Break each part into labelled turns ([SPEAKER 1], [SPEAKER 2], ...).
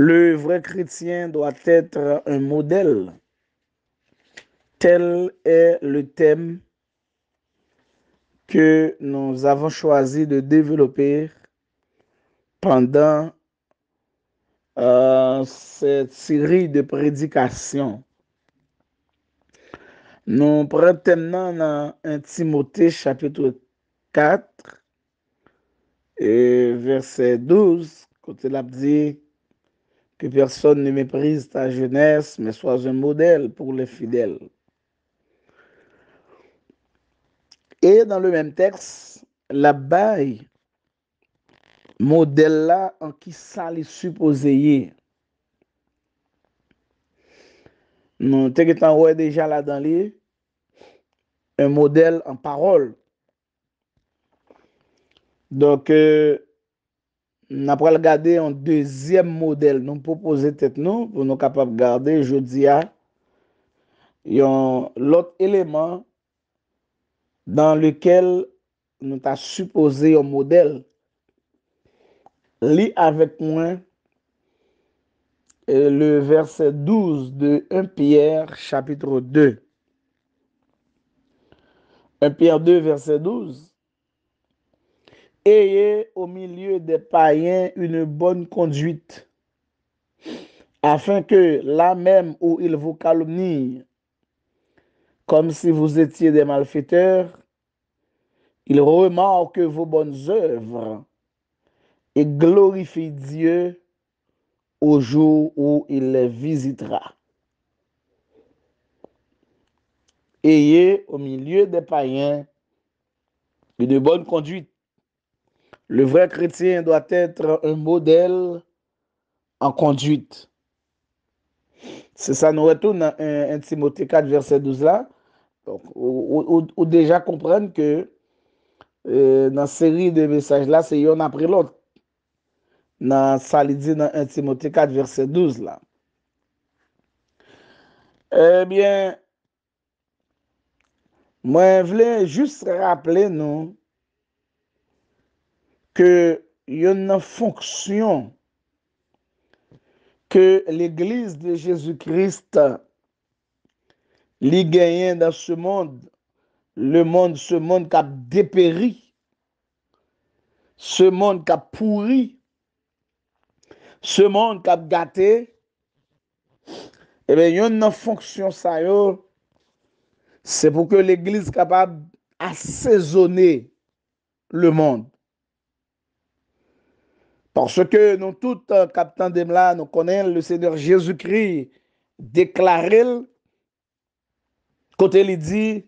[SPEAKER 1] Le vrai chrétien doit être un modèle. Tel est le thème que nous avons choisi de développer pendant euh, cette série de prédications. Nous prenons maintenant l'intimité chapitre 4 et verset 12 quand il a dit ke person ne meprize ta jenès, men soaz un model pou le fidèl. Et dans le même texte, la baye, model la an ki sa li supposé yé. Non, teke tan wè deja la dan li, un model an parol. Donk, euh, nan pou al gade yon dezyem model nou m pou pose tet nou, pou nou kapap gade, jodi ya, yon lot eleman, dan lekel nou ta suppose yon model, li avek mwen, euh, le verse 12 de 1 Pierre chapitre 2. 1 Pierre 2 verse 12, Ayez au milieu des païens une bonne conduite, afin que là même où ils vous calomnient, comme si vous étiez des malfaiteurs, ils remarquent vos bonnes œuvres et glorifient Dieu au jour où il les visitera. Ayez au milieu des païens une bonne conduite Le vre kretien doit etre un model an konduit. Se sa nou etou nan intimoti 4 verset 12 euh, la, ou deja komprenn ke nan seri de mesaj la se yon apre lot. Nan sa li di nan intimoti 4 verset 12 la. Ebyen, eh mwen vle jist rapple nou ke yon nan fonksyon ke l'Eglise de Jezoukrist li genyen dan se mond, le mond, se mond kap deperi, se mond kap pouri, se mond kap gate, e eh ben yon nan fonksyon sa yo, se pou ke l'Eglise kap ap asezone le mond. ce que nous tous, euh, Capitaine de nous connaissons le Seigneur Jésus-Christ déclaré, quand il dit,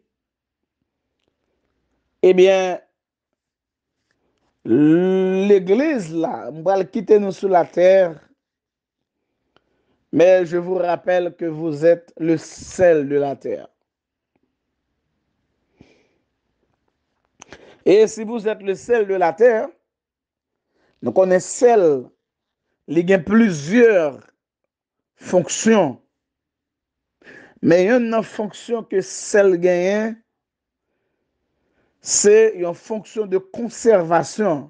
[SPEAKER 1] eh bien, l'Église là, on va quitter nous sur la terre, mais je vous rappelle que vous êtes le sel de la terre. Et si vous êtes le sel de la terre, Nou konen sel li gen pluzur fonksyon. Men yon nan fonksyon ke sel genyen, se yon fonksyon de konservasyon.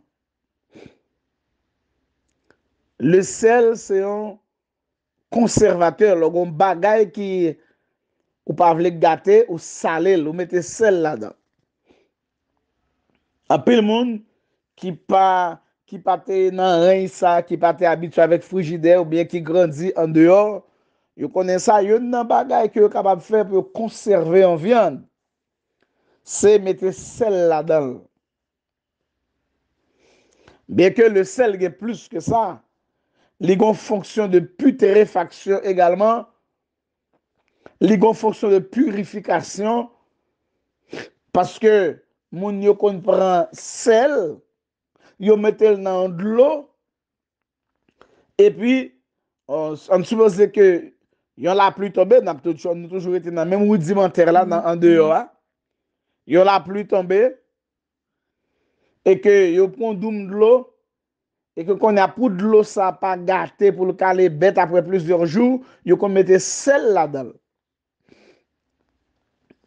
[SPEAKER 1] Le sel se yon konservatèr, logon bagay ki ou pa vle gate ou sale, ou mette sel la dan. Ape l moun ki pa... ki patè nan rey sa, ki patè habitu avèk frijide, ou bien ki grandit an deor, yo konen sa, yon nan bagay ki yo kapab fè pou yo konserve an viand, se mette sel la dal. Bien ke le sel gen plus ke sa, li gon fonksyon de puterefaksyon egalman, li gon fonksyon de purifikasyon, paske moun yo konpran sel, yo metel nan d'lo, e pi, an souboze ke, yon la plu tombe, nan mèm ou di mante la, yon la plu tombe, e ke yo pon d'oum d'lo, e ke kon apou d'lo sa pa gate, pou l'kale bet apre plus d'or jou, yo kon metel sel la dal.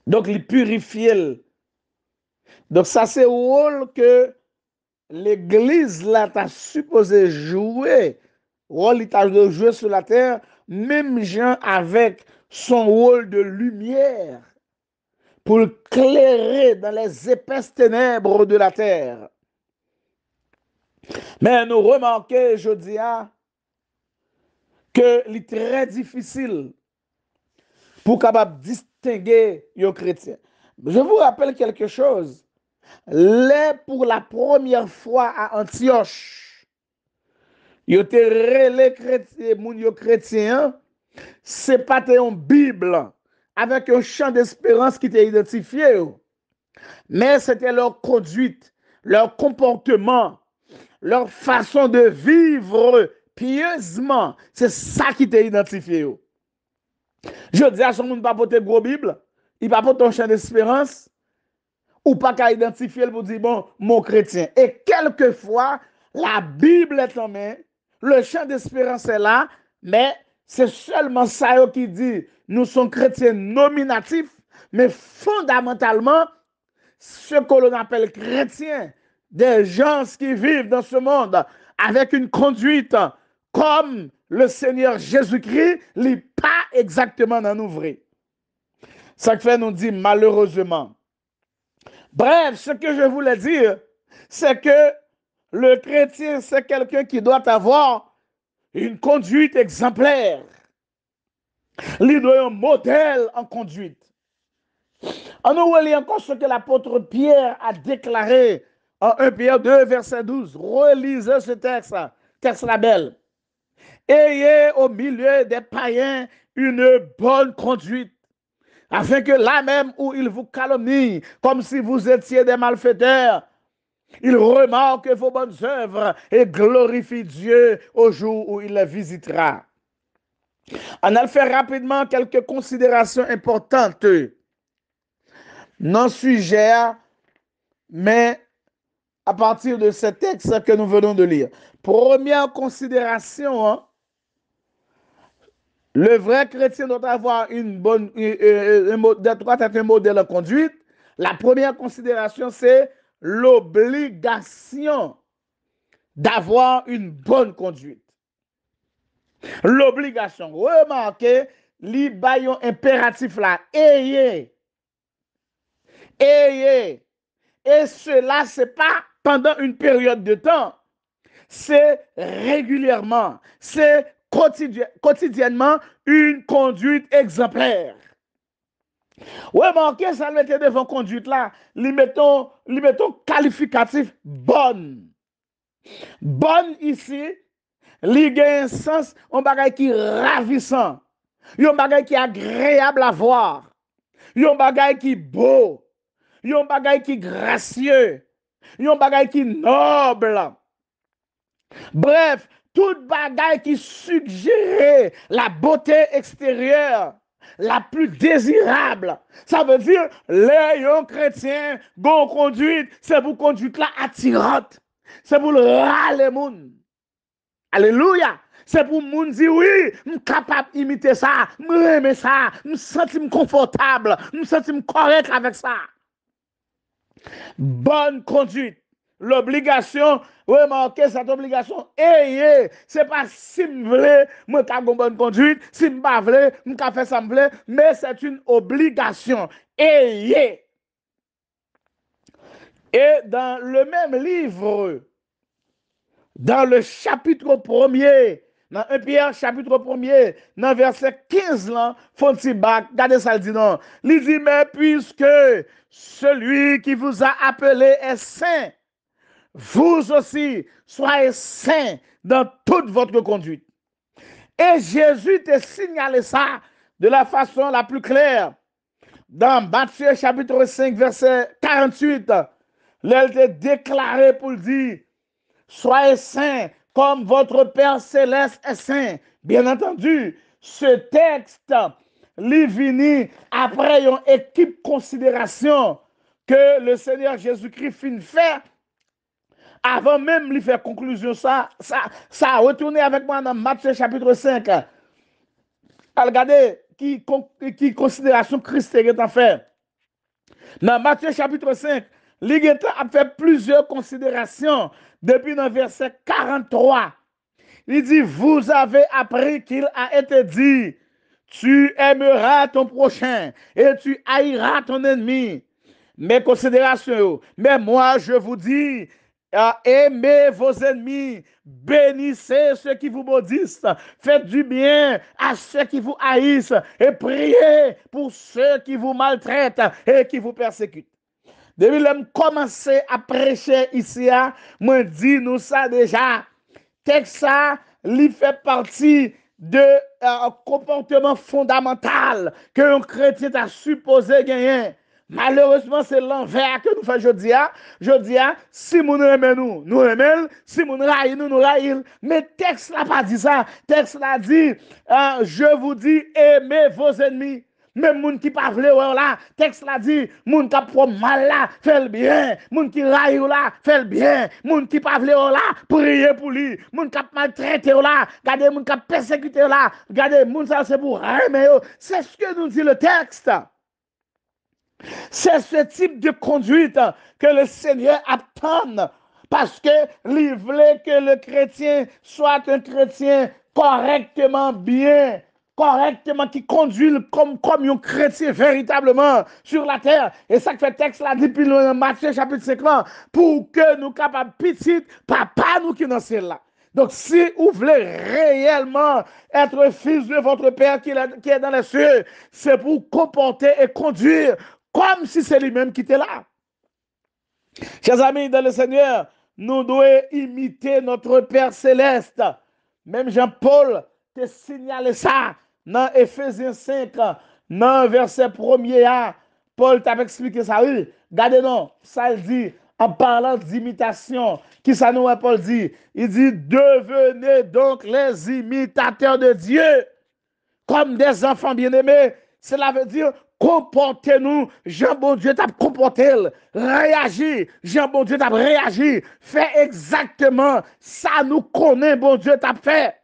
[SPEAKER 1] Donk li puri fiel. Donk sa se ouol ke, l'Eglise la ta supposé joué, ou li ta joué sou la terre, mèm jan avèk son oul de lumièr pou l'klèré dans les épèses ténèbres de la terre. Mèm nou remanke, je diya, ke li trè difficile pou kabab distingè yo krétien. Je vous rappelle quelque chose. Lè pou la premiè fwa a Antioche Yo te relè moun yo kretien Se patè yon bibl Avèk yon chan d'espérans ki te identifiè yo Mè se te lòr koduit Lòr komportèman Lòr fason de vivre Pièzman Se sa ki te identifiè yo Je dè a son moun papote bro bibl Y papote yon chan d'espérans ou pas qu'à identifier pour dire, bon, mon chrétien. Et quelquefois, la Bible est en main, le champ d'espérance est là, mais c'est seulement ça qui dit, nous sommes chrétiens nominatifs, mais fondamentalement, ce que l'on appelle chrétien, des gens qui vivent dans ce monde avec une conduite comme le Seigneur Jésus-Christ, n'est pas exactement dans nous vrai. Ça fait nous dit malheureusement, Bref, ce que je voulais dire, c'est que le chrétien, c'est quelqu'un qui doit avoir une conduite exemplaire. Il doit un modèle en conduite. En nous encore ce que l'apôtre Pierre a déclaré en 1 Pierre 2, verset 12. Relisez ce texte, texte Belle. Ayez au milieu des païens une bonne conduite afin que là même où il vous calomnie, comme si vous étiez des malfaiteurs, il remarque vos bonnes œuvres et glorifie Dieu au jour où il les visitera. On a fait rapidement quelques considérations importantes. Non sujet, mais à partir de ce texte que nous venons de lire. Première considération, hein, le vrai chrétien doit avoir une bonne, euh, euh, doit un modèle de conduite. La première considération, c'est l'obligation d'avoir une bonne conduite. L'obligation. Remarquez, l'ibayon impératif là, ayez. Ayez. Et cela, ce n'est pas pendant une période de temps. C'est régulièrement, c'est kotidyenman, yon konduit ekzempler. Ouè, moun, kè san mette devon konduit la, li metton kalifikatif bon. Bon, isi, li gen sens, yon bagay ki ravisan, yon bagay ki agreyab la voar, yon bagay ki bo, yon bagay ki grasyen, yon bagay ki nobl. Bref, Tout bagay qui suggérait la beauté extérieure, la plus désirable, ça veut dire les chrétiens, bonne conduite, c'est pour conduite là la attirante. C'est pour le Alléluia. moun. Alléluia. C'est pour moun dire oui, m capable ça ça, ça, reme ça, m senti sens confortable, m senti sens correct avec Bonne conduite. L'obligation remarquez cette obligation. Ayez, eh, eh, c'est pas si je veux, moi, une bonne conduite, si je pas veux, je faire ça me mais c'est une obligation. Ayez. Eh, Et dans le même livre, dans le chapitre 1er, dans 1 Pierre chapitre 1er, dans verset 15, là, Fontibac, regardez ça, dit non. Il dit, mais puisque celui qui vous a appelé est saint, vous aussi, soyez saints dans toute votre conduite. Et Jésus t'a signalé ça de la façon la plus claire. Dans Matthieu chapitre 5, verset 48, il t'a déclaré pour dire, soyez saints comme votre Père céleste est saint. Bien entendu, ce texte, l'Ivini, après une équipe considération que le Seigneur Jésus-Christ fin faire. Avant même lui faire conclusion, ça, ça, ça, retournez avec moi dans Matthieu chapitre 5. Ah, regardez qui, qui considération Christ est en fait. Dans Matthieu chapitre 5, il a fait plusieurs considérations depuis le verset 43. Il dit, vous avez appris qu'il a été dit, tu aimeras ton prochain et tu haïras ton ennemi. Mes considérations, mais moi je vous dis, Aimez vos ennemis, bénissez ceux qui vous maudissent, faites du bien à ceux qui vous haïssent et priez pour ceux qui vous maltraitent et qui vous persécutent. Depuis que j'ai commencé à prêcher ici, je hein, dis nous ça déjà. ça, il fait partie de euh, comportement fondamental que un chrétien a supposé gagner. Malorosman se l'enfer ke nou fè jodi ya, jodi ya, si moun remè nou, nou remè, si moun ray nou, nou ray il. Me tekst la pa di sa, tekst la di, euh, je vous di, eme vos ennemi, me moun ki pa vle ou la, tekst la di, moun kap promal la, fel bien, moun ki ray ou la, fel bien, moun ki pa vle ou la, priye pou li, moun kap maltrete ou la, gade moun kap persekute ou la, gade moun sa se pou ray me yo, se skè nou di le tekst a. C'est ce type de conduite que le Seigneur attend parce que voulait que le chrétien soit un chrétien correctement bien, correctement, qui conduit comme, comme un chrétien véritablement sur la terre. Et ça fait texte là depuis le Matthieu chapitre 5 pour que nous capables petit, papa nous qui dans celle là. Donc, si vous voulez réellement être fils de votre Père qui est dans les cieux, c'est pour comporter et conduire comme si c'est lui-même qui était là. Chers amis dans le Seigneur, nous devons imiter notre Père céleste. Même Jean-Paul te signalé ça dans Ephésiens 5, dans verset 1er Paul t'a expliqué ça. Oui, regardez nous ça il dit en parlant d'imitation. Qui ça nous Paul dit Il dit devenez donc les imitateurs de Dieu comme des enfants bien-aimés. Cela veut dire Comportez-nous, Jean bon Dieu t'a comporté, réagis, Jean bon Dieu t'a réagi, fais exactement ça nous connaît, bon Dieu t'a fait.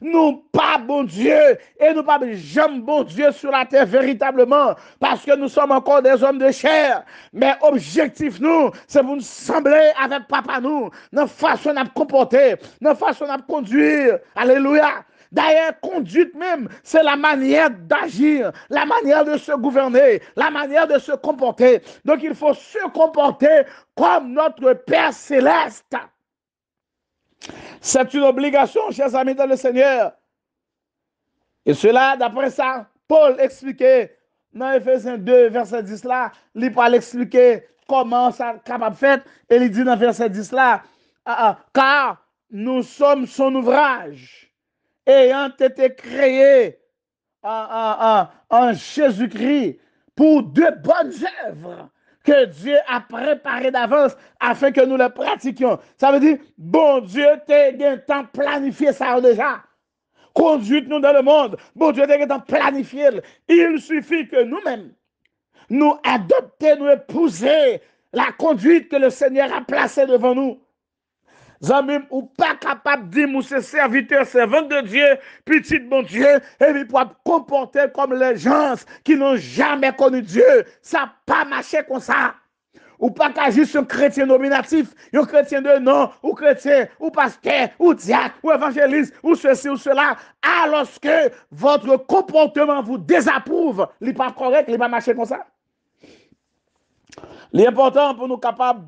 [SPEAKER 1] Nous pas bon Dieu et nous pas j'aime bon Dieu sur la terre véritablement parce que nous sommes encore des hommes de chair. Mais objectif nous, c'est pour nous sembler avec papa nous, notre façon à comporter, notre façon à conduire. Alléluia. D'ailleurs, conduite même, c'est la manière d'agir, la manière de se gouverner, la manière de se comporter. Donc, il faut se comporter comme notre Père céleste. C'est une obligation, chers amis dans le Seigneur. Et cela, d'après ça, Paul expliquait dans Ephésiens 2, verset 10 là, il va l'expliquer comment ça capable fait. Et il dit dans verset 10 là, ah, ah, car nous sommes son ouvrage ayant été créés en, Jésus-Christ pour de bonnes œuvres que Dieu a préparées d'avance afin que nous les pratiquions. Ça veut dire, bon Dieu, t'es un temps planifié ça déjà. Conduite-nous dans le monde. Bon Dieu, t'es planifié. Il suffit que nous-mêmes, nous adoptions, nous épouser la conduite que le Seigneur a placée devant nous. Zanmim ou pa kapab di mou se servite, se vende diye, pitit bon diye, evi pou ap komporte kom le jans, ki nou jamè koni diye, sa pa mache kon sa. Ou pa ka jis yon kretien nominatif, yon kretien de nan, ou kretien, ou paske, ou diak, ou evanjelis, ou se se ou se la, aloske votre komporteman vou dezapouv, li pa korek, li pa mache kon sa. Li important pou nou kapab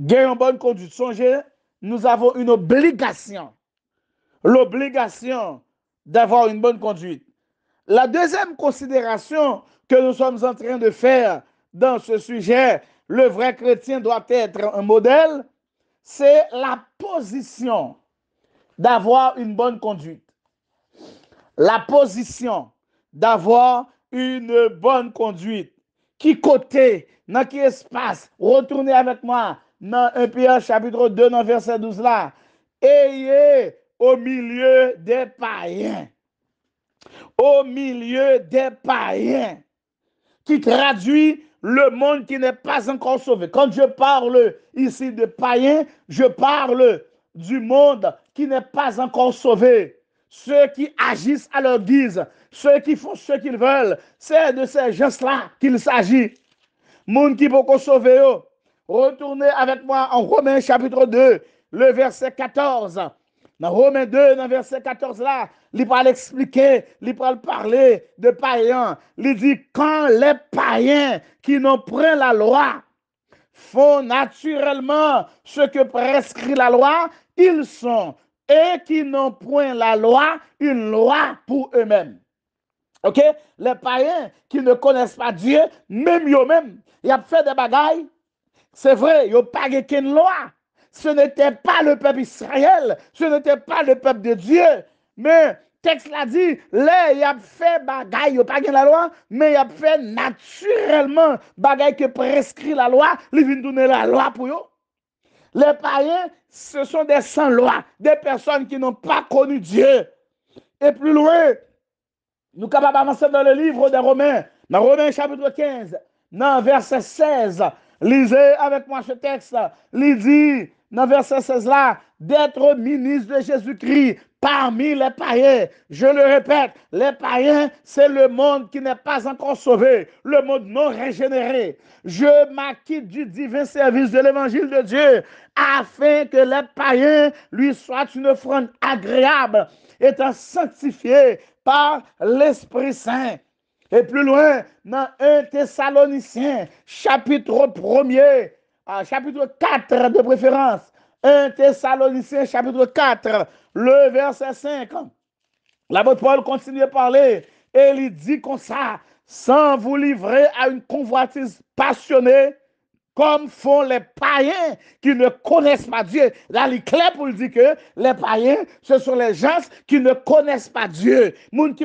[SPEAKER 1] gen yon bon kondit sonje, nous avons une obligation. L'obligation d'avoir une bonne conduite. La deuxième considération que nous sommes en train de faire dans ce sujet, le vrai chrétien doit être un modèle, c'est la position d'avoir une bonne conduite. La position d'avoir une bonne conduite. Qui côté, dans qui espace, retournez avec moi, dans 1 Pierre chapitre 2, dans verset 12 là. Ayez au milieu des païens. Au milieu des païens. Qui traduit le monde qui n'est pas encore sauvé. Quand je parle ici de païens, je parle du monde qui n'est pas encore sauvé. Ceux qui agissent à leur guise, ceux qui font ce qu'ils veulent, c'est de ces gens-là qu'il s'agit. Monde qui peut sauver eux. Retournez avec moi en Romains chapitre 2, le verset 14. Dans Romains 2, dans le verset 14 là, il parle expliquer, il parle parler de païens. Il dit quand les païens qui n'ont pris la loi font naturellement ce que prescrit la loi, ils sont et qui n'ont point la loi, une loi pour eux-mêmes. OK Les païens qui ne connaissent pas Dieu, même eux-mêmes, ils ont fait des bagailles c'est vrai, il n'y a pas de loi. Ce n'était pas le peuple Israël, ce n'était pas le peuple de Dieu. Mais texte l'a dit, là, il a fait bagaille, il a pas la loi, mais il a fait naturellement bagaille que prescrit la loi, il vient donner la loi pour eux. Les païens, ce sont des sans loi des personnes qui n'ont pas connu Dieu. Et plus loin, nous sommes capables dans le livre des Romains, dans Romains chapitre 15, dans verset 16, Lisez avec moi ce texte. Il dit, dans verset 16 là, d'être ministre de Jésus-Christ parmi les païens. Je le répète, les païens, c'est le monde qui n'est pas encore sauvé, le monde non régénéré. Je m'acquitte du divin service de l'évangile de Dieu afin que les païens lui soient une offrande agréable, étant sanctifiés par l'Esprit Saint. Et plus loin, dans 1 Thessaloniciens, chapitre 1er, chapitre 4 de préférence. 1 Thessaloniciens, chapitre 4, le verset 5. L'apôtre Paul continue de parler et il dit comme ça, sans vous livrer à une convoitise passionnée, comme font les païens qui ne connaissent pas Dieu. Là, il est clair pour dire que les païens, ce sont les gens qui ne connaissent pas Dieu. Moun qui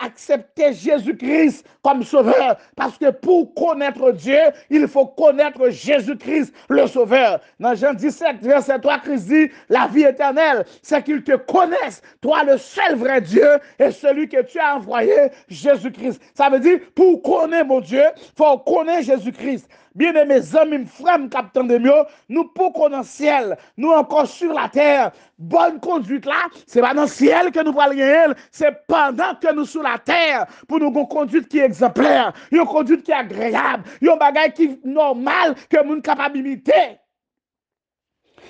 [SPEAKER 1] accepter Jésus-Christ comme sauveur. Parce que pour connaître Dieu, il faut connaître Jésus-Christ, le sauveur. Dans Jean 17, verset 3, Christ dit, la vie éternelle, c'est qu'il te connaisse. toi le seul vrai Dieu et celui que tu as envoyé, Jésus-Christ. Ça veut dire, pour connaître mon Dieu, faut connaître Jésus-Christ. Biye de me zanmim franm kapitan de myo, nou pou kon nan siel, nou ankon sur la ter. Bonn kondut la, se ban nan siel ke nou valyen el, se pandan ke nou sur la ter. Pou nou kon kondut ki egzempler, yon kondut ki agreab, yon bagay ki normal ke moun kapabimite.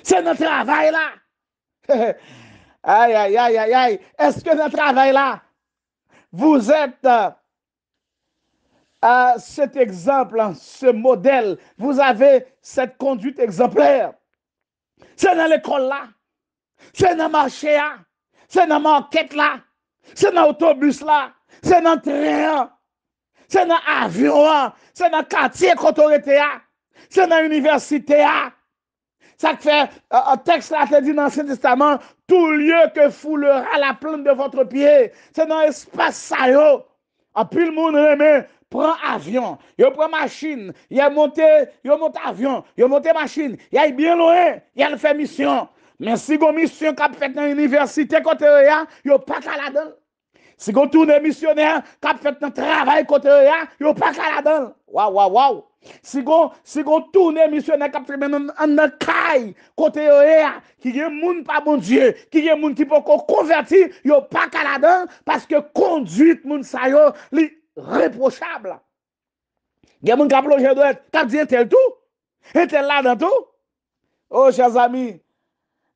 [SPEAKER 1] Se nou travay la. Ay, ay, ay, ay, ay, eske nou travay la? Vou zet... à cet exemple, hein, ce modèle. Vous avez cette conduite exemplaire. C'est dans l'école là. C'est dans le marché là. C'est dans lenquête là. C'est dans l'autobus là. C'est dans le train. C'est dans l'avion. C'est dans le quartier qu'autorité a. là. C'est dans l'université là. Ça fait euh, un texte là qui dit dans l'Ancien Testament, tout lieu que foulera la plante de votre pied, c'est dans l'espace ça En plus, le monde pren avyon, yo pren machin, yo monte avyon, yo monte machin, yo yi bien loe, yo yi fè misyon. Men si yo misyon kap fèt nan universite kote yo ya, yo pa kaladon. Si yo toune misyoner kap fèt nan travay kote yo ya, yo pa kaladon. Si bon yo toune misyoner kap fèt nan anakay kote yo ya, ki je moun pa moun die, ki je moun ki pou konverti, yo pa kaladon, paske konduit moun sayo li yon. Reprochable Gèmoun kap lo jèdouè Kap di entèl tou Entèl la dan tou O oh, chèzami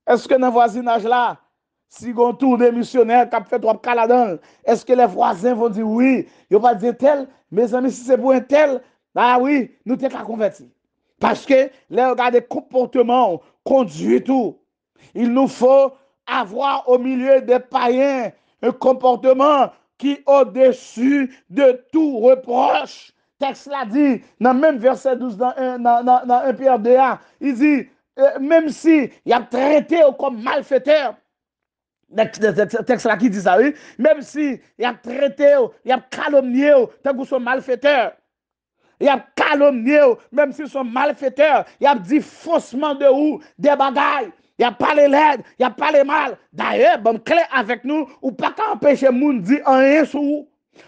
[SPEAKER 1] Eske nan vwazinaj la Si goun tou de misyonè Kap fet wap kaladan Eske le vwazin vwou di woui Yo pa di entèl Mes ami si se bou entèl Na woui nou te ka konverti Pacheke le regardè komportèman Konditou Il nou fò avwa Ou milieu de payen E komportèman Ki o desu de tou reproche. Tek sladi, nan menm verset 12 nan 1 Pierre Deha. I zi, euh, menm si y ap trete ou kom malfete. Tek sladi ki di sa. Menm si y ap trete ou, y ap kalom nie ou, tenk ou son malfete. Y ap kalom nie ou, menm si son malfete. Y ap di fosman de ou, de bagay. Ya pa le lèd, ya pa le mal. Da ye, bom kle avèk nou, ou pa ka empèche moun di an yè sou.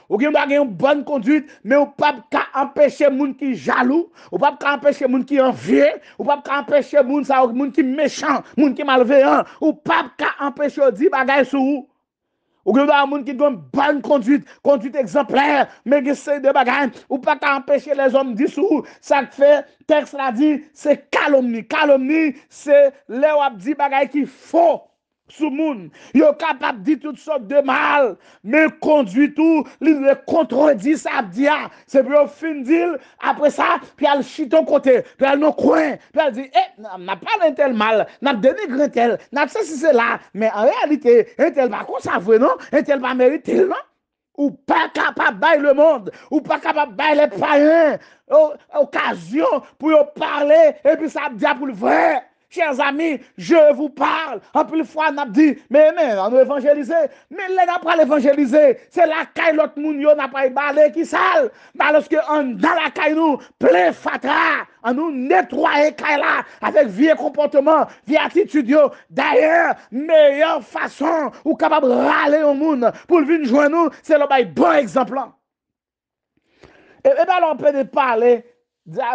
[SPEAKER 1] Ou ki mba gen yon bonn kondit, men ou pa pa ka empèche moun ki jalou, ou pa pa ka empèche moun ki an vie, ou pa pa ka empèche moun sa moun ki mechant, moun ki malveyan, ou pa pa ka empèche di bagay sou. Ou gen do a moun ki gwen ban konduit, konduit ekzempler, me gisey de bagay, ou pa ta empeshe le zom disou, sak fe, teks la di, se kalomni, kalomni, se le wap di bagay ki fo. Pso moun, yo kapap di tout sot de mal, men kondwi tout, li le kontrodi sa ap diya, se pi yo fin dil, apre sa, pi al chiton kote, pi al nou kwen, pi al di, e, eh, nan pa nan tel mal, nan dene gre tel, nan se si se la, men an realite, en tel pa konsavwe nan, en tel pa merite nan, ou pa kapap bay le mond, ou pa kapap bay le payen, okasyon pou yo parle, e pi sa ap diya pou le vwey, Chers ami, je vous parle. An plus fwa nap di, mè mè, an nou evanjelize. Mè lè n'apre l'evanjelize. Se la kay lot moun yo napay bale ki sal. Mè lòske an dan la kay nou, ple fatra, an nou netroye kay la avèk vie komportman, vie akitudio. D'ayèr, meyèr fason ou kabab rale yon moun pou l'vi nou jwen nou, se lò bay bon ekzemplan. E bè lò an pe de pale,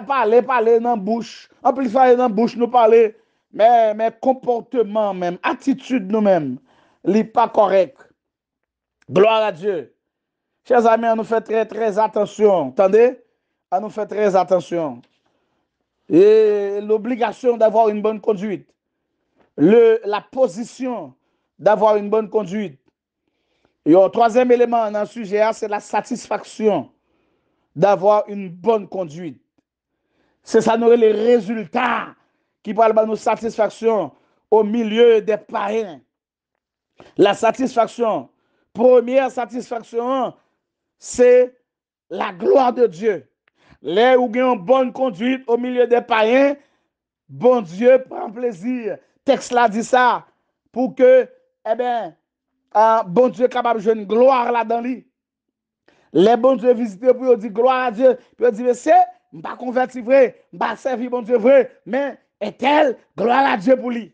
[SPEAKER 1] pale, pale nan bouch, an ple fwa yon nan bouch nou pale. mais, mais comportement même, attitude nous-mêmes, n'est pas correct. Gloire à Dieu. Chers amis, on nous fait très, très attention. Entendez? On nous fait très attention. Et l'obligation d'avoir une bonne conduite. Le, la position d'avoir une bonne conduite. Et le troisième élément dans le sujet, c'est la satisfaction d'avoir une bonne conduite. C'est ça, nous, les résultats ki pou al ba nou satisfaksyon ou milieu de payen. La satisfaksyon, premier satisfaksyon, se la gloa de Diyo. Le ou gen bon konduit ou milieu de payen, bon Diyo pren plezir. Tex la di sa, pou ke, e ben, bon Diyo kabab jen gloa la dan li. Le bon Diyo vizite pou yo di gloa a Diyo, pou yo di ve se, mba konverti vre, mba sevi bon Diyo vre, men, est-elle gloire à Dieu pour lui.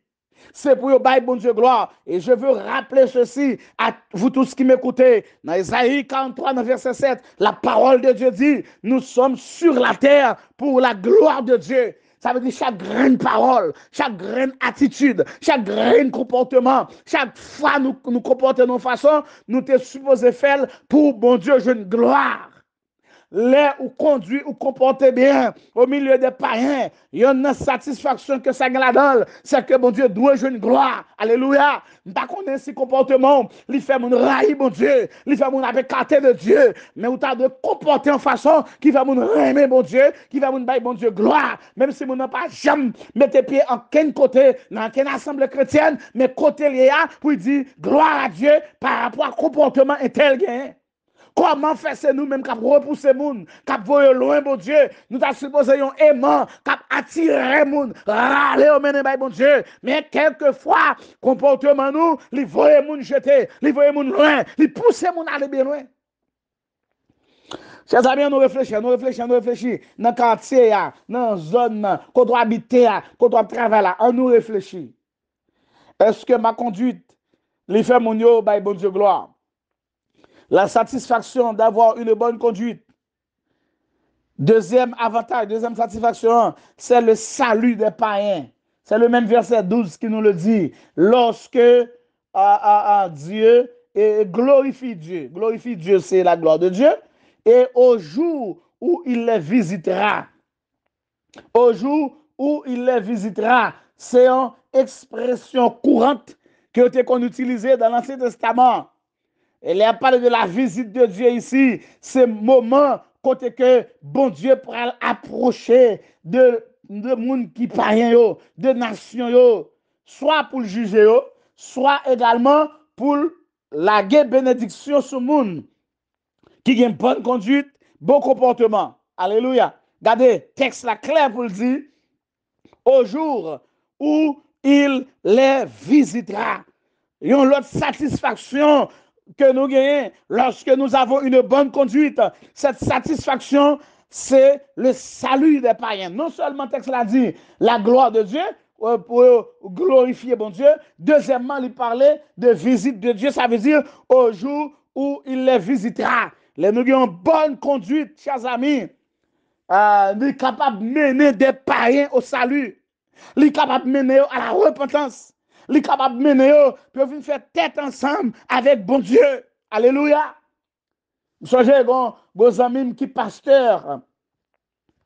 [SPEAKER 1] C'est pour vous, bon Dieu, gloire. Et je veux rappeler ceci à vous tous qui m'écoutez. Dans Isaïe 43, verset 7, la parole de Dieu dit, nous sommes sur la terre pour la gloire de Dieu. Ça veut dire chaque graine parole, chaque graine attitude, chaque graine comportement, chaque fois nous nous comportons de nos façons, nous sommes supposés faire pour bon Dieu, jeune gloire. Lè ou kondwi ou komponte bien bon bon Ou milieu de payen Yon nan satisfaksyon ke sa gladal Se ke bon Diyo dwe joun gloa Aleluya Nta konen si komponte moun Li fe moun rayi bon Diyo Li fe moun ave kate de Diyo Men ou ta de komponte an fason Ki fe moun rayme bon Diyo Ki fe moun bay bon Diyo gloa Mem si moun nan pa jem Mete pie an ken kote Nan ken asemble kretyen Men kote liya Pou di gloa a Diyo Par rapport komponte man etel gen Koman fese nou menm kap repouse moun? Kap voye loin bon Dje? Nou ta suppose yon eman kap atire moun? Ra le omenen bay bon Dje? Men kelke fwa komporte man nou li voye moun jete, li voye moun loin li pouse moun alebe nou? Se zami an nou refleche, an nou refleche, an nou refleche nan kante ya, nan zon man koto abite ya, koto ap travela an nou refleche eske ma kondite li fe moun yo bay bon Dje gloa? La satisfaction d'avoir une bonne conduite. Deuxième avantage, deuxième satisfaction, c'est le salut des païens. C'est le même verset 12 qui nous le dit. Lorsque ah, ah, ah, Dieu et glorifie Dieu, glorifie Dieu, c'est la gloire de Dieu, et au jour où il les visitera, au jour où il les visitera, c'est une expression courante que qu'on utilisait dans l'Ancien Testament. Elè a parle de la visite de Dieu ici. Se moment kote ke bon Dieu pral aproche de moun ki payen yo. De nasyon yo. Soa pou l'juge yo. Soa edalman pou lage benediksyon sou moun. Ki gen bon kondit, bon komportement. Aleluya. Gade, keks la kler pou l'di. O jour ou il lè vizitra. Yon lot satisfaksyon. que nous gagnons lorsque nous avons une bonne conduite. Cette satisfaction, c'est le salut des païens. Non seulement, texte l'a dit, la gloire de Dieu, euh, pour euh, glorifier bon Dieu. Deuxièmement, lui parler de visite de Dieu, ça veut dire au jour où il les visitera. Les nous gagnons bonne conduite, chers amis. Euh, nous sommes capables de mener des païens au salut. Nous sommes capables de mener à la repentance. li kabab mene yo, pou yon fin fè tèt ansanm, avèk bon Diyo, aleluya, mswa jè gon, gò zanmim ki pasteur,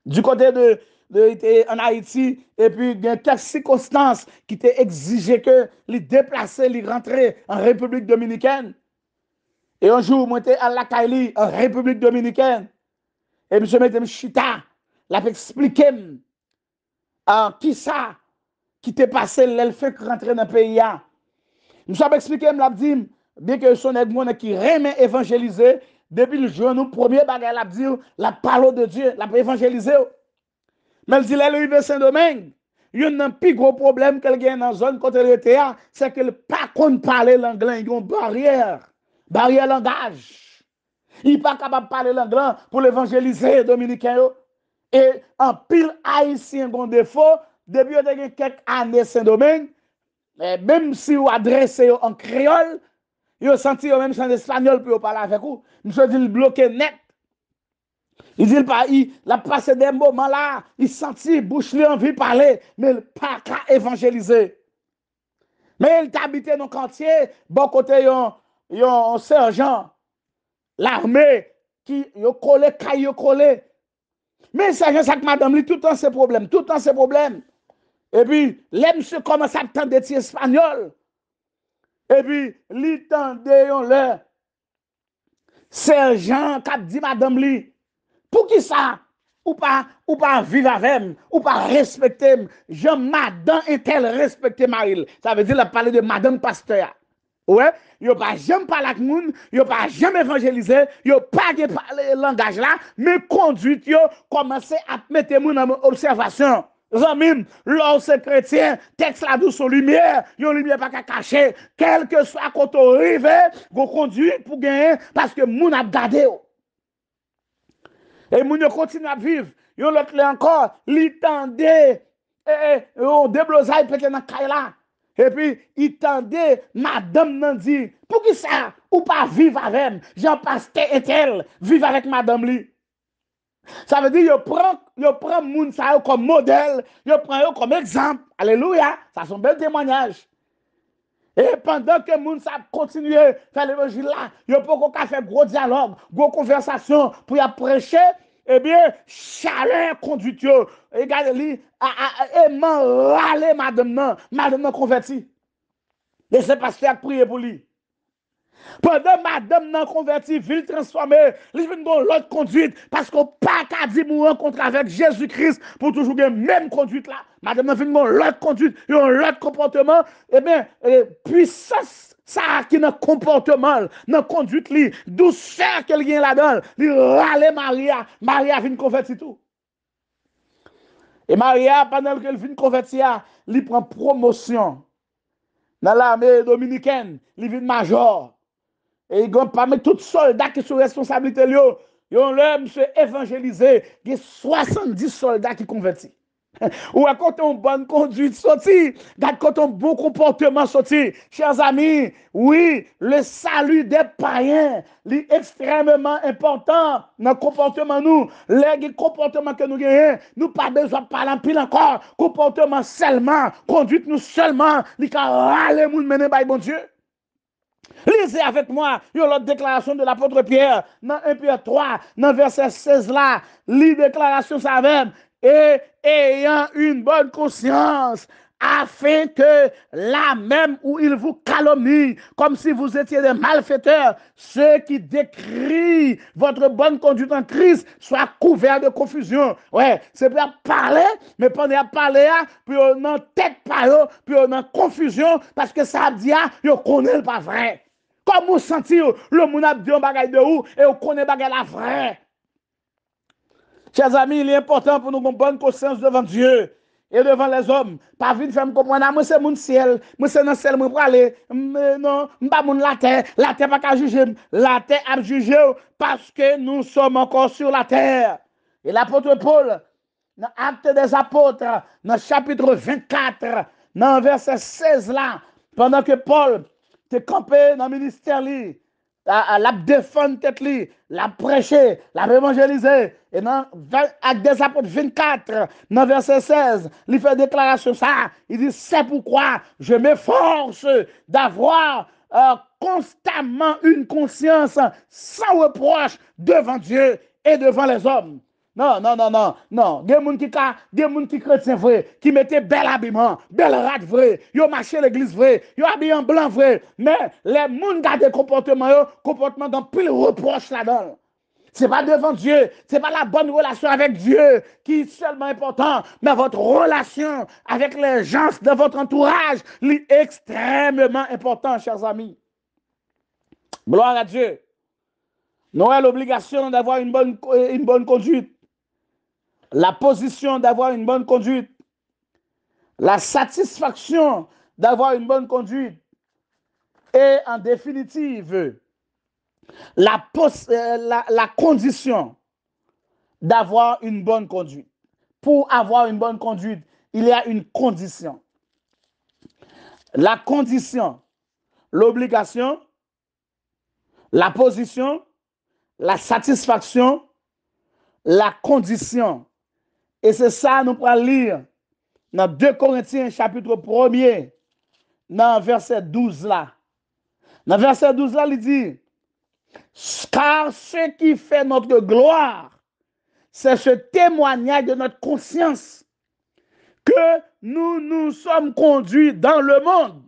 [SPEAKER 1] di kote de, de ite an Haiti, epi gen kèk sikostans, ki te exije ke, li deplase, li rentre, an Republik Dominikèn, e anjou mwen te, an lakay li, an Republik Dominikèn, epi jè mwen te mchita, la pe eksplikem, an kisa, ki te pase lè l fèk rentre nan peyi ya. Mous ap eksplike m l ap di, biè ke yon son ek mwone ki remen evanjelize, debi l joun nou, promye bagay l ap di, l ap palo de Diyo, l ap evanjelize yo. Mè l di lè l ou ibe Saint-Domingue, yon nan pi gro problem kel gen nan zon kontre l ETA, se ke l pa kon pale l anglan, yon baryer, baryer langaj. Yon pa kabab pale l anglan pou l evanjelize dominikè yo. E an pil a yisi yon goun defo, debi yo te gen kek an de Saint-Domingue, e, men mèm si yo adrese yo an kriol, yo senti yo mèm chan de espanyol pou yo pala avèk ou, mèm se di l bloke net. Li di l pa, la pasè dembo man la, li senti, bouch li an vi pale, men l pa ka evanjelize. Men l tabite nou kantye, bon kote yo, yo serjan, l armè, ki yo kole, kaya yo kole, men serjan sak madam li, tout an se problem, tout an se problem, E pi, lèm se komanse ap tende ti espanyol. E pi, li tende yon lè. Se Jean kap di madame li. Pou ki sa? Ou pa, ou pa viva vem. Ou pa respekte m. Jom madame etel respekte ma il. Sa vezi la pale de madame pasteur. Ouè, yo pa jom pale ak moun. Yo pa jom evanjelize. Yo pa ge pale langaj la. Me konduit yo komanse ap mete moun ame observasyon. Zanmim, lò se kretien, teks la dou sou lumiè, yon lumiè pa ka kache, kelke swa koto rive, go kondi pou genyen, paske moun ap gade yo. E moun yo kontine ap vive, yon lò kle ankor, li tende, e e, yon deblozay peke nan kaila, e pi, i tende, madame nan di, pou ki sa, ou pa vive avèm, jan pa ste etel, vive avèk madame li. Sa ve di yo prant, Yo pren moun sa yo kom model, yo pren yo kom ekzamp, aleluya, sa son bel demanyaj. E pandan ke moun sa kontinye, fèl evoji la, yo pou kon ka fèl gro diyalog, gro konversasyon, pou ya preche, ebyen eh chalè kondit yo, e gade li, e man rale madem nan, madem nan konverti. E se pas fèk priye pou li. Pendè madèm nan konverti Vil transformè Li vin bon lòt konduit Pasko pa kadi moun kontre avèk Jésus-Christ pou toujougè mèm konduit la Madèm nan vin bon lòt konduit Yon lòt kompontèman E bè, pwissas sa akè nan kompontèman Nan konduit li Dousèr ke li gen la don Li râle Maria Maria vin konverti tou E Maria panèl ke ah, li vin konverti a Li pren promosyon Nan la amè dominikèn Li vin majòr E yon pa me tout soldat ki sou responsabilite liyo. Yon le mse evanjelize. Ge 70 soldat ki konverti. Ou akoton ban konduit soti. Gakoton bon komporteman soti. Cher zami. Oui. Le salu de payen. Li ekstrememan important. Nan komporteman nou. Le ge komporteman ke nou genyen. Nou pa bejwa palan pil ankor. Komporteman selman. Konduit nou selman. Li ka ale moun menen bay bon dieu. Lisez avec moi l'autre déclaration de l'apôtre Pierre dans 1 Pierre 3, dans verset 16 là. Lisez déclaration ça même. Et ayant une bonne conscience Afen ke la mem ou il vous calomnie, kom si vous étiez des malfaiteurs, ce qui décrit votre bonne conduite en crise, soit couvert de confusion. Ouè, c'est peu à parler, mais pendant à parler, peu à n'en tête parler, peu à n'en confusion, parce que ça a dit à, yo kone le pas vrai. Kom ou senti yo, le moun a dit yo bagay de ou, yo kone bagay la vrai. Chers amis, il est important pou nous comprendre qu'on se sens devant Dieu. E devan les om, pa vin fèm komwena, mwen sè moun sèl, mwen sèl mwen wale, mwen non, mbamoun la tè, la tè baka juje, la tè ap juje, paske nou som ankon sou la tè. E l'apote Paul, nan acte des apote, nan chapitre 24, nan verse 16 la, pandan ke Paul te kampe nan minister li, Ah, ah, la défendre la prêcher, la évangéliser. Et dans l'Acte des Apôtres 24, dans verset 16, il fait déclaration ça. Il dit, c'est pourquoi je m'efforce d'avoir euh, constamment une conscience sans reproche devant Dieu et devant les hommes. Non, non, non, non, non. Des gens qui des gens qui chrétiens vrai, qui mettaient bel habillement, bel rat vrai, yo marché l'église vrai, yo habillé en blanc vrai, mais les gens gardent comportement yo, comportement dans de reproche là-dedans. n'est pas devant Dieu, n'est pas la bonne relation avec Dieu qui est seulement important, mais votre relation avec les gens de votre entourage est extrêmement important, chers amis. Gloire à Dieu. Nous avons l'obligation d'avoir une bonne conduite la position d'avoir une bonne conduite, la satisfaction d'avoir une bonne conduite et en définitive euh, la, la, condition d'avoir une bonne conduite. Pour avoir une bonne conduite, il y a une condition. La condition, l'obligation, la position, la satisfaction, la condition et c'est ça que nous pourrons lire dans 2 Corinthiens, chapitre 1 er dans verset 12 là. Dans verset 12 là, il dit, Car ce qui fait notre gloire, c'est ce témoignage de notre conscience que nous nous sommes conduits dans le monde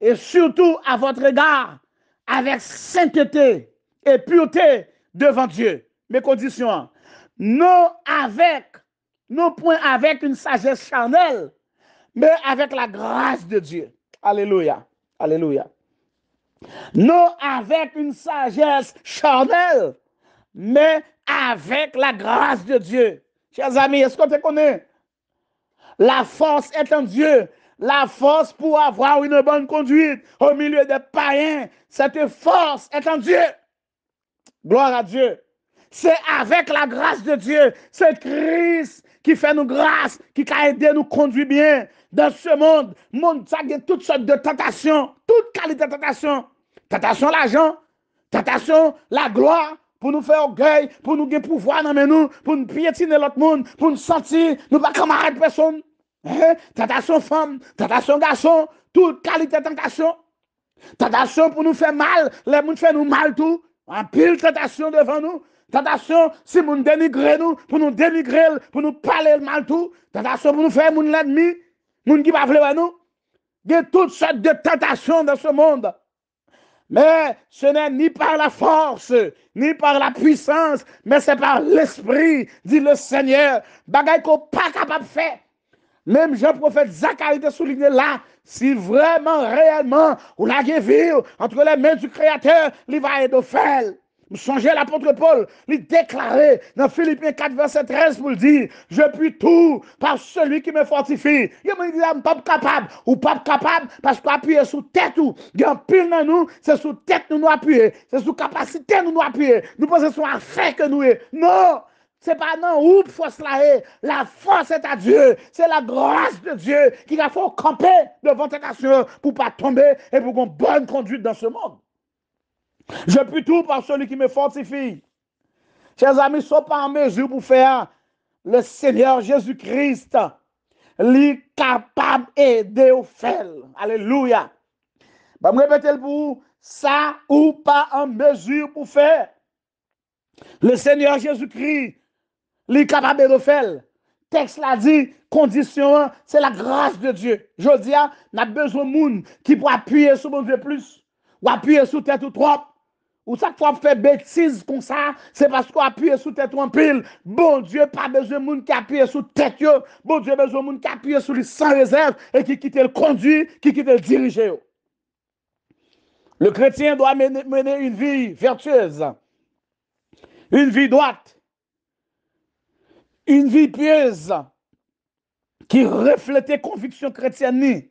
[SPEAKER 1] et surtout à votre égard avec sainteté et pureté devant Dieu. Mes conditions, non avec non point avec une sagesse charnelle, mais avec la grâce de Dieu. Alléluia. Alléluia. Non avec une sagesse charnelle, mais avec la grâce de Dieu. Chers amis, est-ce que tu connais? La force est en Dieu. La force pour avoir une bonne conduite au milieu des païens, cette force est en Dieu. Gloire à Dieu. C'est avec la grâce de Dieu, c'est Christ Ki fè nou grase, ki ka edè nou kondwi bien. Dans se moun, moun sa gè tout sot de tentasyon, tout kalite tentasyon. Tentasyon la jan, tentasyon la gloa, pou nou fè orgèy, pou nou gè pouvoi nan menou, pou nou pietine lout moun, pou nou santi, nou pa kamarek peson. Tentasyon fèm, tentasyon gason, tout kalite tentasyon. Tentasyon pou nou fè mal, le moun fè nou mal tou, an pil tentasyon devan nou. Tentation, si nous dénigrer nous, pour nous dénigrer, pour nous parler mal tout. Tentation pour nous faire mon l'ennemi, nous qui pas nous. Il y a toutes sortes de tentations dans ce monde. Mais ce n'est ni par la force, ni par la puissance, mais c'est par l'esprit, dit le Seigneur. Bagaille qu'on pas capable de faire. Même Jean prophète Zacharie de souligné là, si vraiment, réellement, on a vivre entre les mains du Créateur, il va être Songez l'apôtre Paul, lui déclarait dans Philippiens 4, verset 13 pour le dire, je puis tout par celui qui me fortifie. Il me dit, je ne ah, pas capable, ou pas capable, parce qu'on appuie sous tête ou, bien pile dans nous, c'est sous tête nous nous appuyer, c'est sous capacité nous nous appuyer, nous pensons sur fait que nous sommes. Non! C'est pas non ou force là La force est à Dieu. C'est la grâce de Dieu qui a faire camper devant tes nations pour pas tomber et pour qu'on bonne conduite dans ce monde. Je puis tout par celui qui me fortifie. Chers amis, sont pas en mesure pour faire le Seigneur Jésus-Christ, lui capable d'aider au Alléluia. Je vais répéter pour vous, ça ou pas en mesure pour faire. Le Seigneur Jésus-Christ, lui capable de faire. Texte l'a dit, condition, c'est la grâce de Dieu. Je dis, on hein, a besoin de monde qui peut appuyer sur mon Dieu plus, ou appuyer sur tête ou trois, ou ça qu'on fait bêtises comme ça, c'est parce qu'on appuie sous tête en pile. Bon Dieu, pas besoin de monde qui appuie sous tête. Bon Dieu, besoin de monde qui appuie sous les sans réserve et qui quitte le conduit, qui quitte le dirigeant Le chrétien doit mener, une vie vertueuse, une vie droite, une vie pieuse qui reflète conviction chrétienne.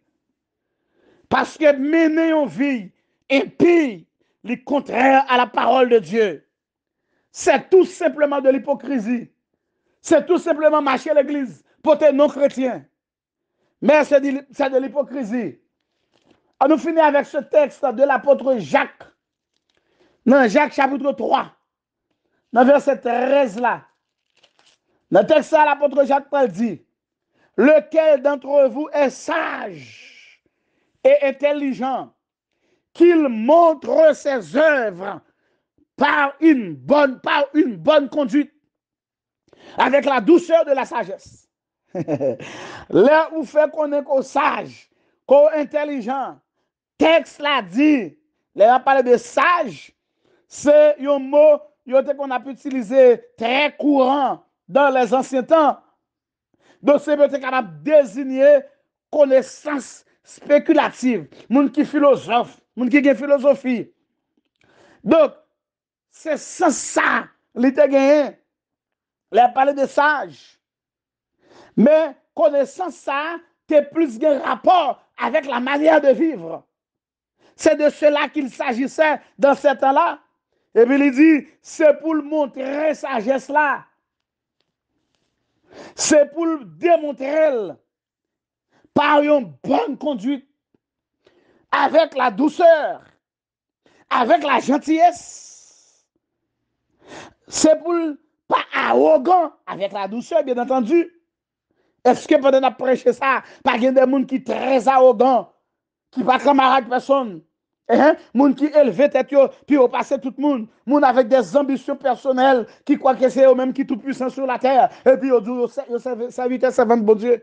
[SPEAKER 1] Parce que mener une vie impie, les contraires à la parole de Dieu. C'est tout simplement de l'hypocrisie. C'est tout simplement marcher à l'église pour être non chrétien, Mais c'est de l'hypocrisie. On nous finit avec ce texte de l'apôtre Jacques. Dans Jacques chapitre 3, dans verset 13 là. Dans le texte l'apôtre Jacques dit, lequel d'entre vous est sage et intelligent Kil montre se zèvran Par un bon Par un bon kondit Avèk la douche de la sajes Le ou fè konen Ko saj Ko intelijan Kèk s'la di Le an pale de saj Se yon mò yote kon ap utilize Trè kouran Dan les ansyen tan Do se bete kanap deziniye Kone sans spekulativ Moun ki filozof Moun ki gen filosofi. Dok, se sensa li te genyen. Le pale de sage. Me kone sensa, te plus gen rapor avek la manye de vivre. Se de cela ki l sagise dan setan la, ebe li di, se pou l montre sa jesla. Se pou l demontre l par yon bon konduit avèk la douceur, avèk la jantiesse, sepoul pa aogan, avèk la douceur, bien entendu, eske poden ap preche sa, pa gen de moun ki trez aogan, ki pa kre marak person, moun ki elve tet yo, pi yo pase tout moun, moun avèk de zambisyon personel, ki kwa kese yo menm ki tou pysen sou la ter, epi yo sa vitè sevan bonje.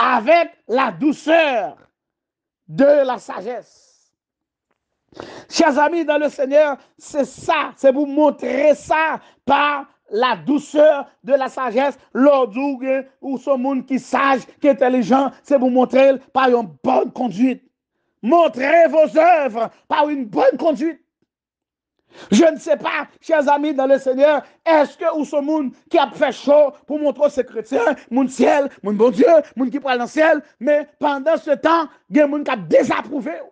[SPEAKER 1] Avèk la douceur, de la sagesse. Chers amis, dans le Seigneur, c'est ça, c'est vous montrer ça par la douceur de la sagesse, L'ordre ou ce monde qui sage, qui est intelligent, c'est vous montrer par une bonne conduite. Montrez vos œuvres par une bonne conduite. Je ne se pa, chèz ami dan le sènyè, eske ou se moun ki ap fè chò pou moun trò se krétien, moun sèl, moun bon djè, moun ki pral nan sèl, mè, pandè se tan, gen moun ka bèz ap proufè ou.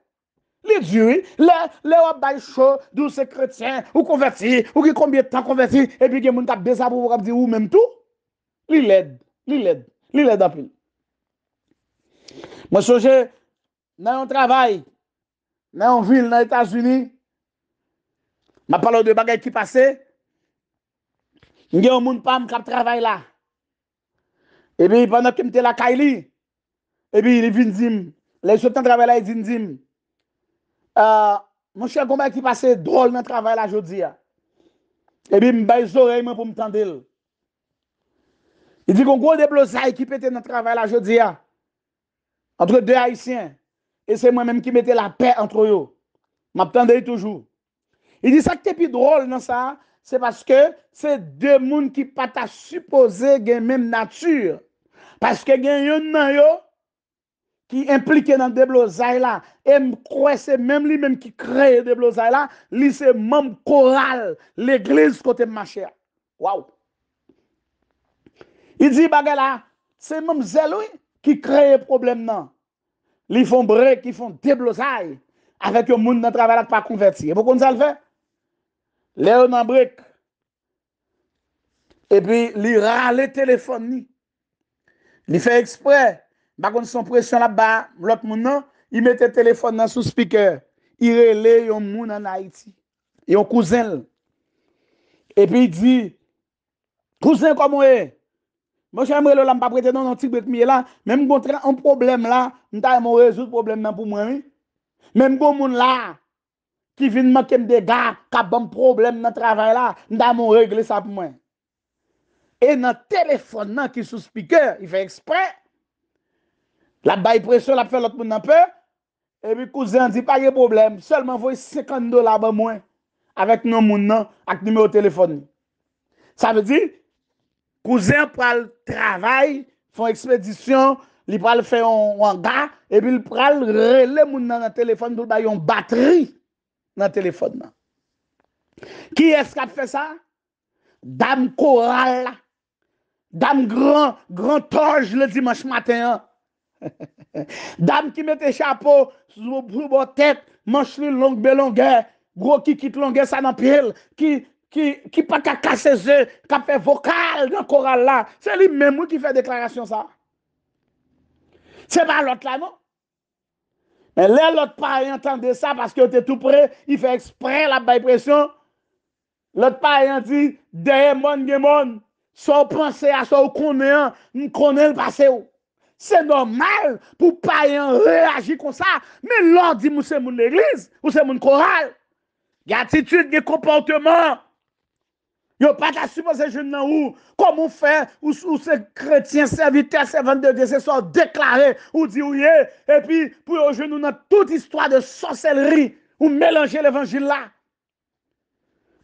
[SPEAKER 1] Li djoui, le wap bèz chò dou se krétien ou konverti, ou ki kombye tan konverti, epi gen moun ka bèz ap proufè ou, mèm tout, li led, li led, li led ap proufè. Mò sojè, nan yon travay, nan yon vil nan Etas-Unis, Ma palo de bagay ki pase. Nge yo moun pam kap travay la. Ebi, banak ki mte la kaili. Ebi, li vin zim. La yon sotan travay la yon zin zim. Mon chan kon bay ki pase. Drol men travay la jodi ya. Ebi, m bay zorey men pou m tendel. Yon gwo de blozay ki pete nan travay la jodi ya. Antre de haisyen. E se mwen men ki mette la pe antro yo. Ma tendel toujou. I di sa ki te pi drol nan sa, se baske se demoun ki pata supose gen menm natyur. Baske gen yon nan yo ki implike nan deblozay la, em kwe se menm li menm ki kreye deblozay la, li se menm koral l'egliz kote mman chè. Waw! I di bagay la, se menm zeloui ki kreye problem nan. Li fon brek, ki fon deblozay avèk yon moun nan travèl ak pa konverti. Ebo konzal vè? Le ou nan brek. E pi li ra le telefon ni. Li fe ekspre. Bakon son presyon la ba. Blok moun nan. I mette telefon nan sou speaker. I rele yon moun an Haiti. Yon kouzen. E pi di. Kouzen kou moun e. Mwen chan moun e lè la mpa pretenan nan tibet mi e la. Mwen mwen kontre la an problem la. Mwen ta yon moun e zout problem nan pou mwen e. Mwen mwen moun la. ki vinman ken de ga, kap ban problem nan travay la, nan damon regle sa pou mwen. E nan telefon nan ki sou spike, i fe ekspre, la bay presyon la pe lot moun nan pe, e bi kouzen di paye problem, selman voy sekando la ban mwen, avèk nan moun nan, ak nime o telefon. Sa me di, kouzen pral travay, fon ekspedisyon, li pral fe yon wanga, e bi pral rele moun nan nan telefon, dou bay yon bateri, nan telefon nan. Ki eskap fe sa? Dam koral la. Dam gran, gran toj le dimanche matin an. Dam ki mette chapo, sou brou bo tep, manche li long belongè, gro ki kitlongè sa nan pil, ki pa ka kase zè, ka fe vokal nan koral la. Se li mè mou ki fe deklarasyon sa? Se pa lot la nou? E lè lòt pa yon tande sa, paske yon te tou pre, yon fe ekspre la bay presyon, lòt pa yon di, deye moun gen moun, sou pranse a sou kone an, m kone an pase ou. Se normal pou pa yon reagi kon sa, men lòt di mou se moun eglez, mou se moun koral, gatitude gen kompanteman, Yo pata supo se joun nan ou, komon fe ou se kretien servite, se vende de se so deklare, ou di eh, ou ye, epi pou yo joun nou nan tout istwa de soselleri, ou melange l'evangile la,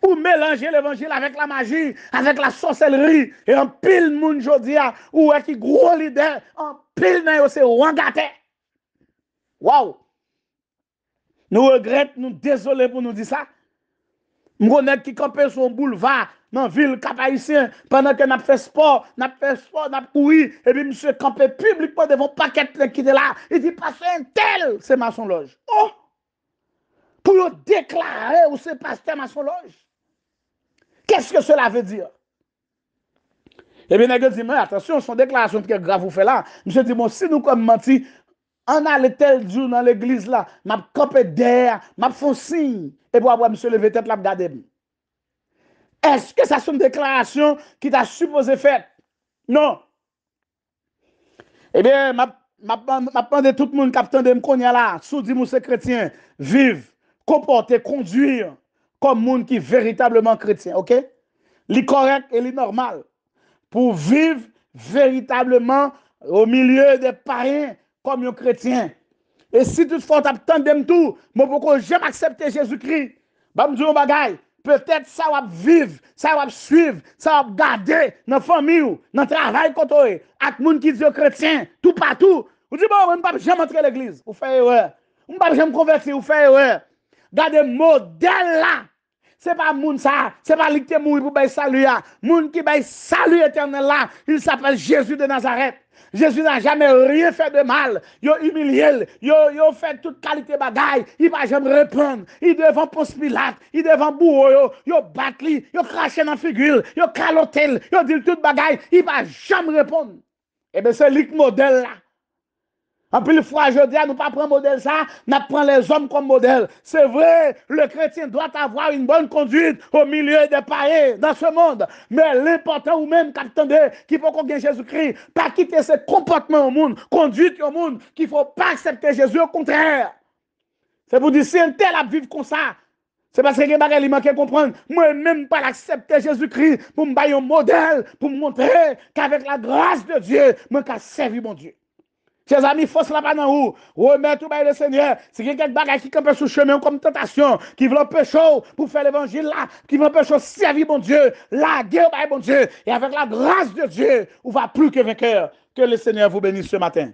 [SPEAKER 1] ou melange l'evangile avek la magi, avek la soselleri, e an pil moun jodia, ou e ki gro lider, an pil nan yo se wangate. Wow! Nou regret, nou desole pou nou di sa, Mwenèk ki kope son bouleva nan vil kabaissyen Pendan ke nap fespo, nap fespo, nap oui Ebi mwen se kope publikman devon paket nekide la Ebi pase entel se masonloj Ou? Oh! Pou yo deklare ou se pase te masonloj? Kèst ke sè la ve di? Ebi nèk yo di mwen, atensyon son deklarasyon te ke gravou fè la Mwen se di mwen, bon, si nou kon menti An aletel di ou nan l'eglise la Mwen kope der, mwen fonsin Mwen fonsin E bo avwa msè levè tèt la m gade m. Eske sa sou m deklarasyon ki ta suppose fèt? Non. Ebyen, eh mapande tout moun kapten dem kon ya la, sou di m ou se kretyen, viv, kompote, konduyen, kom moun ki veritableman kretyen, ok? Li korek e li normal, pou viv veritableman ou milieu de pari kom yon kretyen. E si tout foute ap tandem tou, moun pou kon jem aksepte Jezoukri. Bab mizou moun bagay, pwetet sa wap vive, sa wap suive, sa wap gade nan fami ou, nan travay koto ou, ak moun ki diyo kretien, tou patou. Moun di bon, moun pap jem aksepte Jezoukri. Moun pap jem aksepte Jezoukri. Gade moun den la, se pa moun sa, se pa likte moun pou bay salu ya, moun ki bay salu eten la, ili sape Jezoukri de Nazaret. Jésus n'a jamais rien fait de mal. Il a humilié, il a fait toute qualité bagaille. Il va jamais répondre Il devant Ponce Pilate, il devant Bourreau, il a battu, il a craché dans la figure, il a caloté, il dit toute bagaille. Il va jamais répondre. Et eh bien c'est modèle là. En plus, fois, je dis, nous pas prendre modèle ça, nous prenons les hommes comme modèle. C'est vrai, le chrétien doit avoir une bonne conduite au milieu des païens dans ce monde. Mais l'important ou même qu'attendez, qu'il faut qu'on Jésus-Christ, pas quitter ce comportement au monde, conduite au monde, qu'il ne faut pas accepter Jésus, au contraire. C'est pour dire, si un tel à vivre comme ça, c'est parce que les bagages, manquent comprendre. Moi-même, pas accepter Jésus-Christ pour me bailler un modèle, pour me montrer qu'avec la grâce de Dieu, je peux servir mon Dieu. Che zami fos la pa nan ou, ou emet ou baye le sènyè, se gen gen bagay ki kempe sou chèmè ou kom tentasyon, ki vlop pechou pou fè l'évangil la, ki vlop pechou sèvi bon djè, la gè ou baye bon djè, e avèk la grase de djè, ou va plou ke vèkè, ke le sènyè vou bèni sou matè.